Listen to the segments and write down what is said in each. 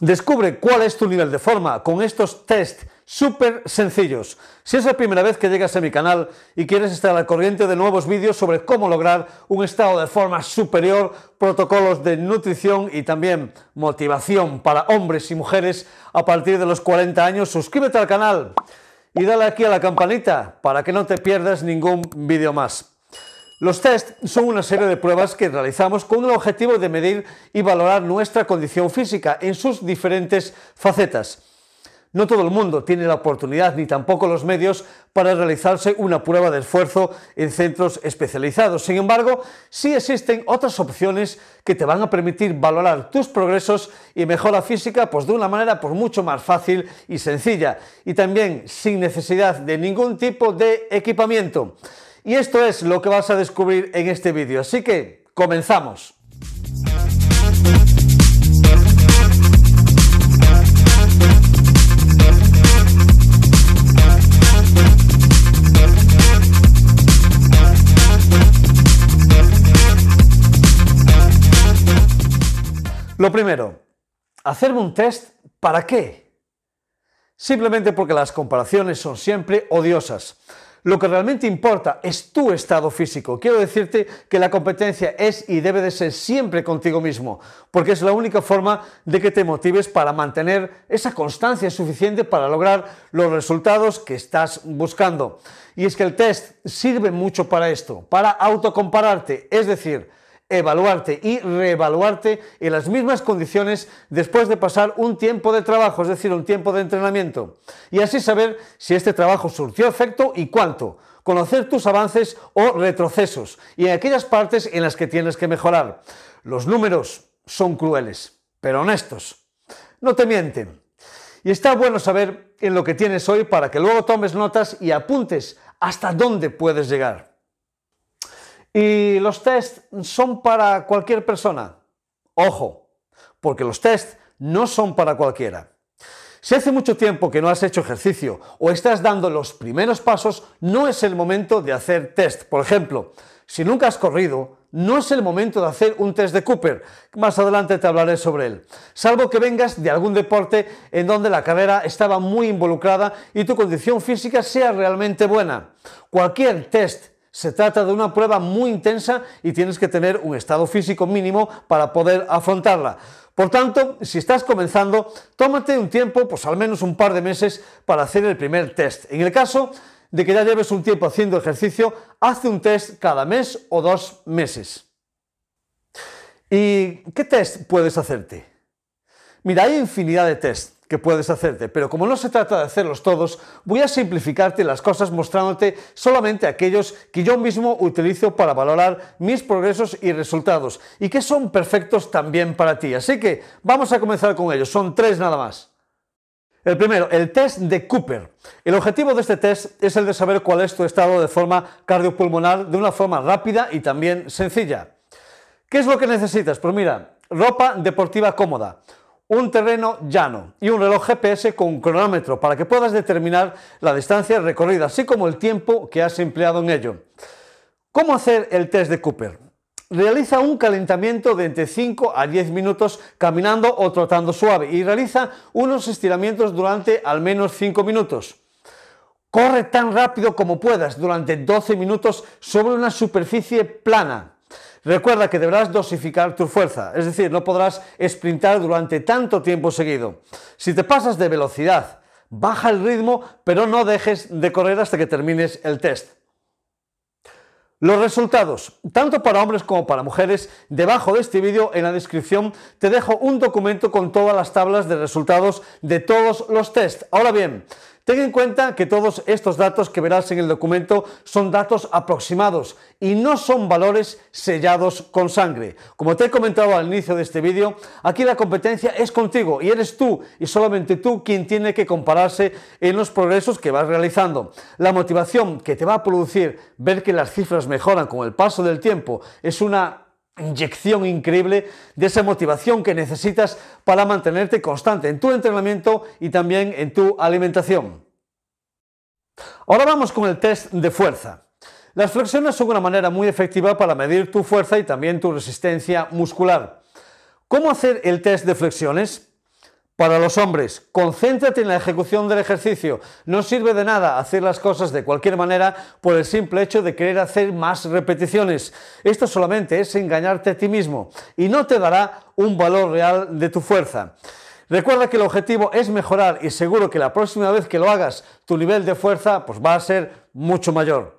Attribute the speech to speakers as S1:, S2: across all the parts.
S1: Descubre cuál es tu nivel de forma con estos test súper sencillos. Si es la primera vez que llegas a mi canal y quieres estar al corriente de nuevos vídeos sobre cómo lograr un estado de forma superior, protocolos de nutrición y también motivación para hombres y mujeres a partir de los 40 años, suscríbete al canal y dale aquí a la campanita para que no te pierdas ningún vídeo más. Los tests son una serie de pruebas que realizamos con el objetivo de medir y valorar nuestra condición física en sus diferentes facetas. No todo el mundo tiene la oportunidad ni tampoco los medios para realizarse una prueba de esfuerzo en centros especializados. Sin embargo, sí existen otras opciones que te van a permitir valorar tus progresos y mejora física pues de una manera por pues, mucho más fácil y sencilla y también sin necesidad de ningún tipo de equipamiento. Y esto es lo que vas a descubrir en este vídeo, así que comenzamos. Lo primero, hacerme un test, ¿para qué? Simplemente porque las comparaciones son siempre odiosas. Lo que realmente importa es tu estado físico. Quiero decirte que la competencia es y debe de ser siempre contigo mismo, porque es la única forma de que te motives para mantener esa constancia suficiente para lograr los resultados que estás buscando. Y es que el test sirve mucho para esto, para autocompararte, es decir, evaluarte y reevaluarte en las mismas condiciones después de pasar un tiempo de trabajo, es decir, un tiempo de entrenamiento. Y así saber si este trabajo surtió efecto y cuánto conocer tus avances o retrocesos y en aquellas partes en las que tienes que mejorar. Los números son crueles, pero honestos. No te mienten. Y está bueno saber en lo que tienes hoy para que luego tomes notas y apuntes hasta dónde puedes llegar. Y los test son para cualquier persona. Ojo, porque los test no son para cualquiera. Si hace mucho tiempo que no has hecho ejercicio o estás dando los primeros pasos, no es el momento de hacer test. Por ejemplo, si nunca has corrido, no es el momento de hacer un test de Cooper. Más adelante te hablaré sobre él. Salvo que vengas de algún deporte en donde la carrera estaba muy involucrada y tu condición física sea realmente buena. Cualquier test se trata de una prueba muy intensa y tienes que tener un estado físico mínimo para poder afrontarla. Por tanto, si estás comenzando, tómate un tiempo, pues al menos un par de meses, para hacer el primer test. En el caso de que ya lleves un tiempo haciendo ejercicio, haz un test cada mes o dos meses. ¿Y qué test puedes hacerte? Mira, hay infinidad de test que puedes hacerte, pero como no se trata de hacerlos todos, voy a simplificarte las cosas mostrándote solamente aquellos que yo mismo utilizo para valorar mis progresos y resultados y que son perfectos también para ti. Así que vamos a comenzar con ellos, son tres nada más. El primero, el test de Cooper. El objetivo de este test es el de saber cuál es tu estado de forma cardiopulmonar de una forma rápida y también sencilla. ¿Qué es lo que necesitas? Pues mira, ropa deportiva cómoda, un terreno llano y un reloj GPS con cronómetro para que puedas determinar la distancia recorrida, así como el tiempo que has empleado en ello. ¿Cómo hacer el test de Cooper? Realiza un calentamiento de entre 5 a 10 minutos caminando o trotando suave y realiza unos estiramientos durante al menos 5 minutos. Corre tan rápido como puedas durante 12 minutos sobre una superficie plana Recuerda que deberás dosificar tu fuerza, es decir, no podrás sprintar durante tanto tiempo seguido. Si te pasas de velocidad, baja el ritmo, pero no dejes de correr hasta que termines el test. Los resultados, tanto para hombres como para mujeres, debajo de este vídeo en la descripción te dejo un documento con todas las tablas de resultados de todos los test. Ahora bien, Ten en cuenta que todos estos datos que verás en el documento son datos aproximados y no son valores sellados con sangre. Como te he comentado al inicio de este vídeo, aquí la competencia es contigo y eres tú y solamente tú quien tiene que compararse en los progresos que vas realizando. La motivación que te va a producir ver que las cifras mejoran con el paso del tiempo es una inyección increíble de esa motivación que necesitas para mantenerte constante en tu entrenamiento y también en tu alimentación. Ahora vamos con el test de fuerza. Las flexiones son una manera muy efectiva para medir tu fuerza y también tu resistencia muscular. ¿Cómo hacer el test de flexiones? Para los hombres, concéntrate en la ejecución del ejercicio. No sirve de nada hacer las cosas de cualquier manera por el simple hecho de querer hacer más repeticiones. Esto solamente es engañarte a ti mismo y no te dará un valor real de tu fuerza. Recuerda que el objetivo es mejorar y seguro que la próxima vez que lo hagas, tu nivel de fuerza pues va a ser mucho mayor.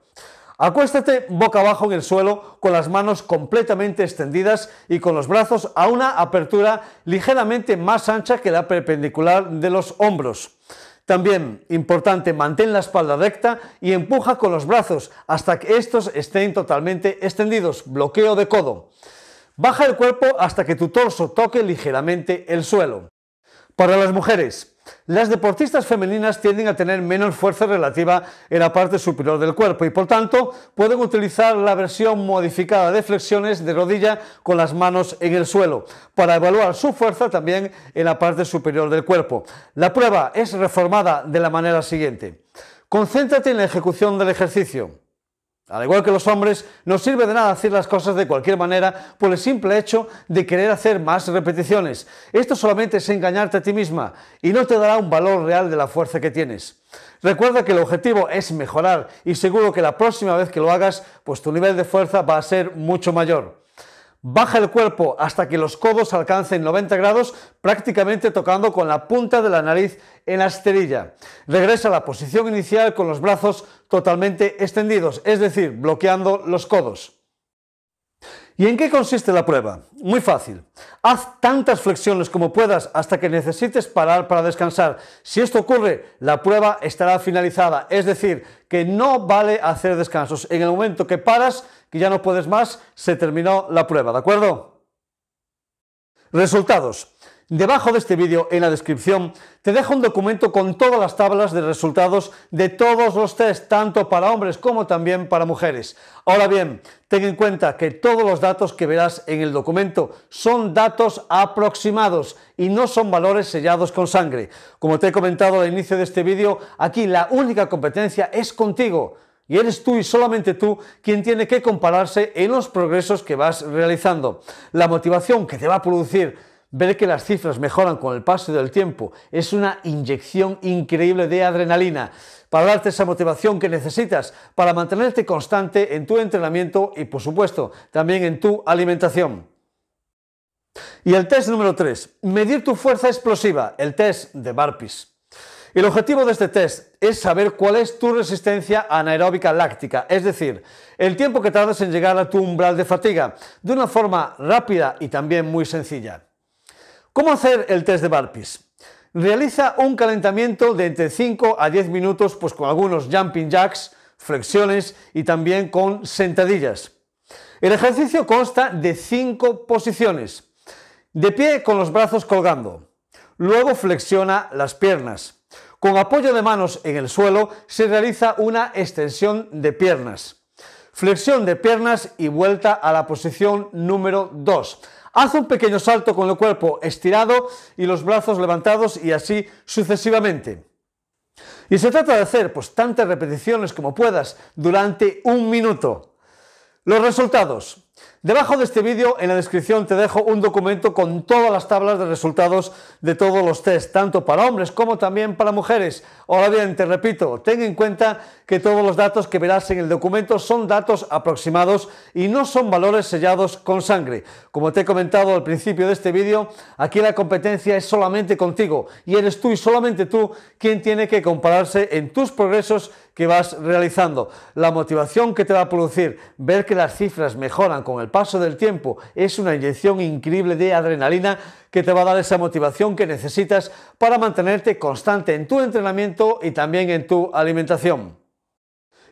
S1: Acuéstate boca abajo en el suelo con las manos completamente extendidas y con los brazos a una apertura ligeramente más ancha que la perpendicular de los hombros. También, importante, mantén la espalda recta y empuja con los brazos hasta que estos estén totalmente extendidos. Bloqueo de codo. Baja el cuerpo hasta que tu torso toque ligeramente el suelo. Para las mujeres, las deportistas femeninas tienden a tener menos fuerza relativa en la parte superior del cuerpo y por tanto pueden utilizar la versión modificada de flexiones de rodilla con las manos en el suelo para evaluar su fuerza también en la parte superior del cuerpo. La prueba es reformada de la manera siguiente. Concéntrate en la ejecución del ejercicio. Al igual que los hombres, no sirve de nada hacer las cosas de cualquier manera por el simple hecho de querer hacer más repeticiones. Esto solamente es engañarte a ti misma y no te dará un valor real de la fuerza que tienes. Recuerda que el objetivo es mejorar y seguro que la próxima vez que lo hagas, pues tu nivel de fuerza va a ser mucho mayor. Baja el cuerpo hasta que los codos alcancen 90 grados, prácticamente tocando con la punta de la nariz en la esterilla. Regresa a la posición inicial con los brazos totalmente extendidos, es decir, bloqueando los codos. ¿Y en qué consiste la prueba? Muy fácil. Haz tantas flexiones como puedas hasta que necesites parar para descansar. Si esto ocurre, la prueba estará finalizada. Es decir, que no vale hacer descansos. En el momento que paras, que ya no puedes más, se terminó la prueba. ¿De acuerdo? Resultados. Debajo de este vídeo, en la descripción, te dejo un documento con todas las tablas de resultados de todos los test, tanto para hombres como también para mujeres. Ahora bien, ten en cuenta que todos los datos que verás en el documento son datos aproximados y no son valores sellados con sangre. Como te he comentado al inicio de este vídeo, aquí la única competencia es contigo. Y eres tú y solamente tú quien tiene que compararse en los progresos que vas realizando. La motivación que te va a producir Ver que las cifras mejoran con el paso del tiempo es una inyección increíble de adrenalina para darte esa motivación que necesitas para mantenerte constante en tu entrenamiento y por supuesto también en tu alimentación. Y el test número 3, medir tu fuerza explosiva, el test de Barpis. El objetivo de este test es saber cuál es tu resistencia anaeróbica láctica, es decir, el tiempo que tardas en llegar a tu umbral de fatiga, de una forma rápida y también muy sencilla. ¿Cómo hacer el test de barpis. Realiza un calentamiento de entre 5 a 10 minutos pues con algunos jumping jacks, flexiones y también con sentadillas. El ejercicio consta de 5 posiciones. De pie con los brazos colgando. Luego flexiona las piernas. Con apoyo de manos en el suelo se realiza una extensión de piernas. Flexión de piernas y vuelta a la posición número 2. Haz un pequeño salto con el cuerpo estirado y los brazos levantados y así sucesivamente. Y se trata de hacer pues tantas repeticiones como puedas durante un minuto. Los resultados. Debajo de este vídeo, en la descripción, te dejo un documento con todas las tablas de resultados de todos los test, tanto para hombres como también para mujeres. Ahora bien, te repito, ten en cuenta que todos los datos que verás en el documento son datos aproximados y no son valores sellados con sangre. Como te he comentado al principio de este vídeo, aquí la competencia es solamente contigo y eres tú y solamente tú quien tiene que compararse en tus progresos que vas realizando, la motivación que te va a producir ver que las cifras mejoran con el paso del tiempo es una inyección increíble de adrenalina que te va a dar esa motivación que necesitas para mantenerte constante en tu entrenamiento y también en tu alimentación.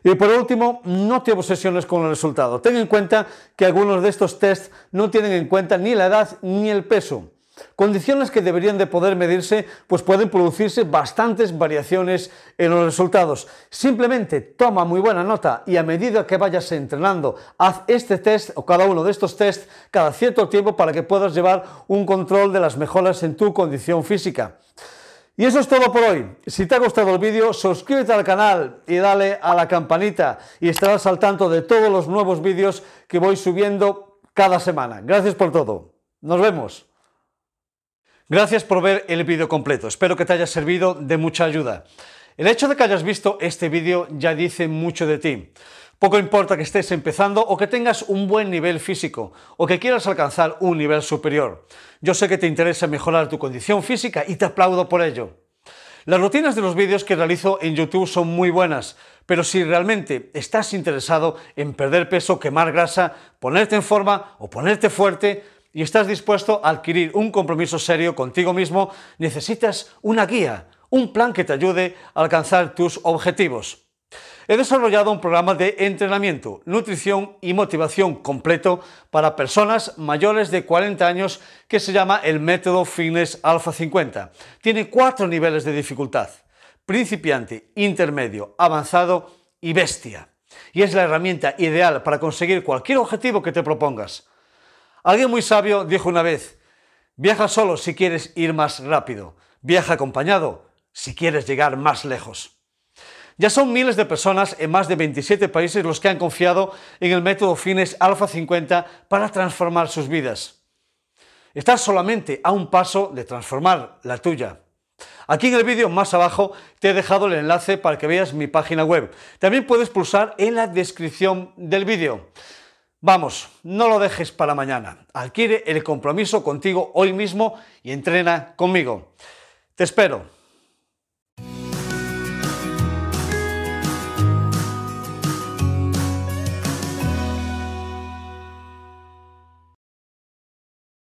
S1: Y por último, no te obsesiones con el resultado. Ten en cuenta que algunos de estos tests no tienen en cuenta ni la edad ni el peso condiciones que deberían de poder medirse, pues pueden producirse bastantes variaciones en los resultados. Simplemente toma muy buena nota y a medida que vayas entrenando, haz este test o cada uno de estos test cada cierto tiempo para que puedas llevar un control de las mejoras en tu condición física. Y eso es todo por hoy. Si te ha gustado el vídeo, suscríbete al canal y dale a la campanita y estarás al tanto de todos los nuevos vídeos que voy subiendo cada semana. Gracias por todo. Nos vemos. Gracias por ver el vídeo completo, espero que te haya servido de mucha ayuda. El hecho de que hayas visto este vídeo ya dice mucho de ti. Poco importa que estés empezando o que tengas un buen nivel físico o que quieras alcanzar un nivel superior. Yo sé que te interesa mejorar tu condición física y te aplaudo por ello. Las rutinas de los vídeos que realizo en YouTube son muy buenas, pero si realmente estás interesado en perder peso, quemar grasa, ponerte en forma o ponerte fuerte, y estás dispuesto a adquirir un compromiso serio contigo mismo, necesitas una guía, un plan que te ayude a alcanzar tus objetivos. He desarrollado un programa de entrenamiento, nutrición y motivación completo para personas mayores de 40 años que se llama el método Fitness Alpha 50. Tiene cuatro niveles de dificultad, principiante, intermedio, avanzado y bestia. Y es la herramienta ideal para conseguir cualquier objetivo que te propongas. Alguien muy sabio dijo una vez, viaja solo si quieres ir más rápido, viaja acompañado si quieres llegar más lejos. Ya son miles de personas en más de 27 países los que han confiado en el método Fines Alpha 50 para transformar sus vidas. Estás solamente a un paso de transformar la tuya. Aquí en el vídeo más abajo te he dejado el enlace para que veas mi página web. También puedes pulsar en la descripción del vídeo. Vamos, no lo dejes para mañana. Adquiere el compromiso contigo hoy mismo y entrena conmigo. Te espero.